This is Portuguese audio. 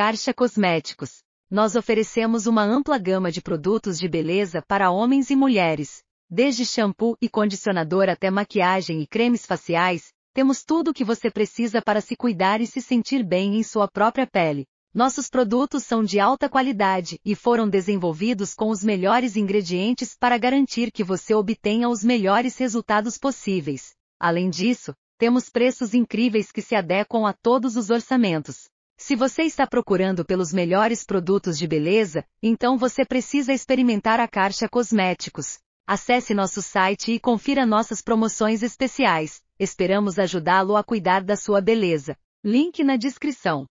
Caixa Cosméticos. Nós oferecemos uma ampla gama de produtos de beleza para homens e mulheres. Desde shampoo e condicionador até maquiagem e cremes faciais, temos tudo o que você precisa para se cuidar e se sentir bem em sua própria pele. Nossos produtos são de alta qualidade e foram desenvolvidos com os melhores ingredientes para garantir que você obtenha os melhores resultados possíveis. Além disso, temos preços incríveis que se adequam a todos os orçamentos. Se você está procurando pelos melhores produtos de beleza, então você precisa experimentar a Caixa Cosméticos. Acesse nosso site e confira nossas promoções especiais. Esperamos ajudá-lo a cuidar da sua beleza. Link na descrição.